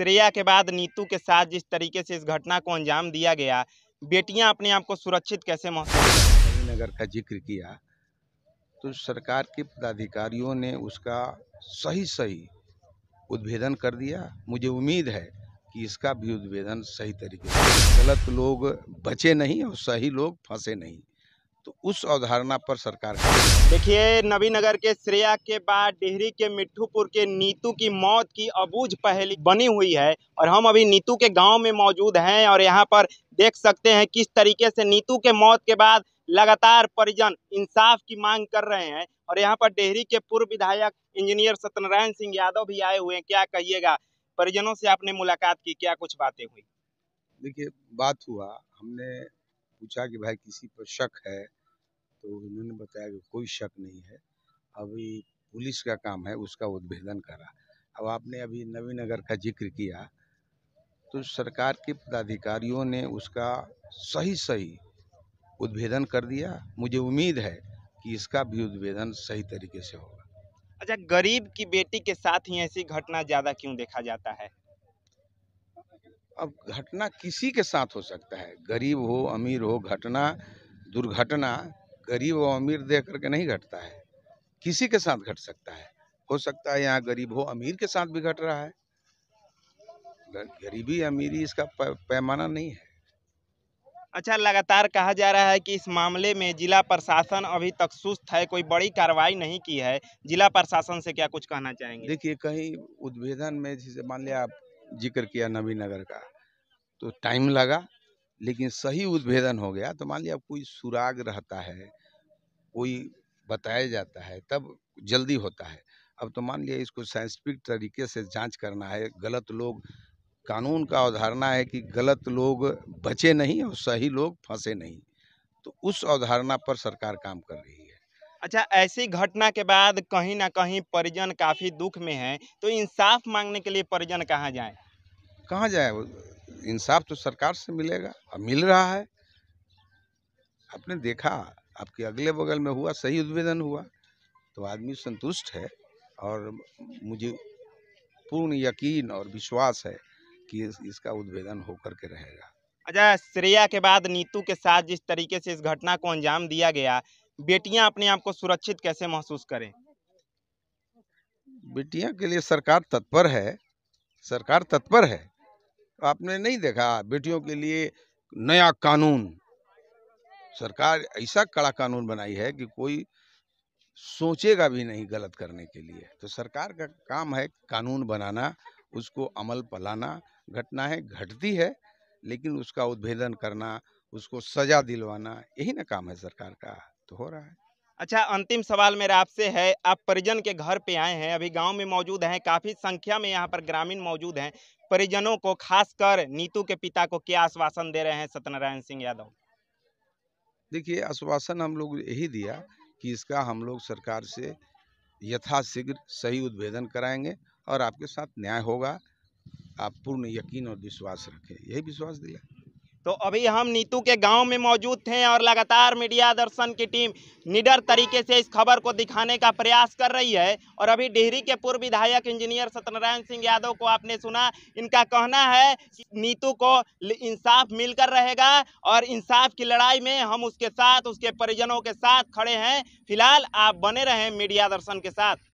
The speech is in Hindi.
श्रेया के बाद नीतू के साथ जिस तरीके से इस घटना को अंजाम दिया गया बेटियां अपने आप को सुरक्षित कैसे महसूस नगर का जिक्र किया तो सरकार के पदाधिकारियों ने उसका सही सही उद्भेदन कर दिया मुझे उम्मीद है कि इसका भी उद्भेदन सही तरीके से गलत लोग बचे नहीं और सही लोग फंसे नहीं तो उस अवधारणा पर सरकार देखिए नबीनगर के श्रेया के बाद डिहरी के मिठ्ठूपुर के नीतू की मौत की अबूझ पहली बनी हुई है और हम अभी नीतू के गांव में मौजूद हैं और यहाँ पर देख सकते हैं किस तरीके से नीतू के मौत के बाद लगातार परिजन इंसाफ की मांग कर रहे हैं और यहाँ पर डेहरी के पूर्व विधायक इंजीनियर सत्यनारायण सिंह यादव भी आए हुए हैं क्या कहिएगा परिजनों से आपने मुलाकात की क्या कुछ बातें हुई देखिए बात हुआ हमने पूछा कि भाई किसी पर शक है तो उन्होंने बताया कि कोई शक नहीं है अभी पुलिस का काम है उसका उद्भेदन करा अब आपने अभी नवीन नगर का जिक्र किया तो सरकार के पदाधिकारियों ने उसका सही सही उद्भेदन कर दिया मुझे उम्मीद है कि इसका भी उद्भेदन सही तरीके से होगा अच्छा गरीब की बेटी के साथ ही ऐसी घटना ज़्यादा क्यों देखा जाता है अब घटना किसी के साथ हो सकता है गरीब हो अमीर हो घटना दुर्घटना गरीब और अमीर देख करके नहीं घटता है किसी के साथ घट सकता है हो सकता है यहाँ गरीब हो अमीर के साथ भी घट रहा है गरीबी अमीरी इसका पैमाना नहीं है अच्छा लगातार कहा जा रहा है कि इस मामले में जिला प्रशासन अभी तक सुस्त है कोई बड़ी कार्रवाई नहीं की है जिला प्रशासन से क्या कुछ कहना चाहेंगे देखिए कहीं उद्भेदन में जैसे मान लिया आप जिक्र किया नगर का तो टाइम लगा लेकिन सही उद्भेदन हो गया तो मान लिया कोई सुराग रहता है कोई बताया जाता है तब जल्दी होता है अब तो मान लिया इसको साइंटिफिक तरीके से जांच करना है गलत लोग कानून का अवधारणा है कि गलत लोग बचे नहीं और सही लोग फंसे नहीं तो उस अवधारणा पर सरकार काम कर रही है अच्छा ऐसी घटना के बाद कहीं ना कहीं परिजन काफ़ी दुख में है तो इंसाफ मांगने के लिए परिजन कहाँ जाए कहाँ जाए इंसाफ तो सरकार से मिलेगा अब मिल रहा है आपने देखा आपके अगले बगल में हुआ सही उद्भेदन हुआ तो आदमी संतुष्ट है और मुझे पूर्ण यकीन और विश्वास है कि इस, इसका उद्भेदन होकर के रहेगा अच्छा श्रेया के बाद नीतू के साथ जिस तरीके से इस घटना को अंजाम दिया गया बेटियां अपने आप को सुरक्षित कैसे महसूस करें बेटियां के लिए सरकार तत्पर है सरकार तत्पर है आपने नहीं देखा बेटियों के लिए नया कानून सरकार ऐसा कड़ा कानून बनाई है कि कोई सोचेगा भी नहीं गलत करने के लिए तो सरकार का काम है कानून बनाना उसको अमल पलाना घटना है घटती है लेकिन उसका उद्भेदन करना उसको सजा दिलवाना यही ना काम है सरकार का तो हो रहा है अच्छा अंतिम सवाल मेरा आपसे है आप परिजन के घर पे आए हैं अभी गांव में मौजूद हैं काफ़ी संख्या में यहाँ पर ग्रामीण मौजूद हैं परिजनों को खासकर नीतू के पिता को क्या आश्वासन दे रहे हैं सत्यनारायण सिंह यादव देखिए आश्वासन हम लोग यही दिया कि इसका हम लोग सरकार से यथाशीघ्र सही उद्भेदन कराएंगे और आपके साथ न्याय होगा आप पूर्ण यकीन और विश्वास रखें यही विश्वास दिया तो अभी हम नीतू के गांव में मौजूद थे और लगातार मीडिया दर्शन की टीम निडर तरीके से इस खबर को दिखाने का प्रयास कर रही है और अभी डिहरी के पूर्व विधायक इंजीनियर सत्यनारायण सिंह यादव को आपने सुना इनका कहना है नीतू को इंसाफ मिलकर रहेगा और इंसाफ की लड़ाई में हम उसके साथ उसके परिजनों के साथ खड़े हैं फिलहाल आप बने रहें मीडिया दर्शन के साथ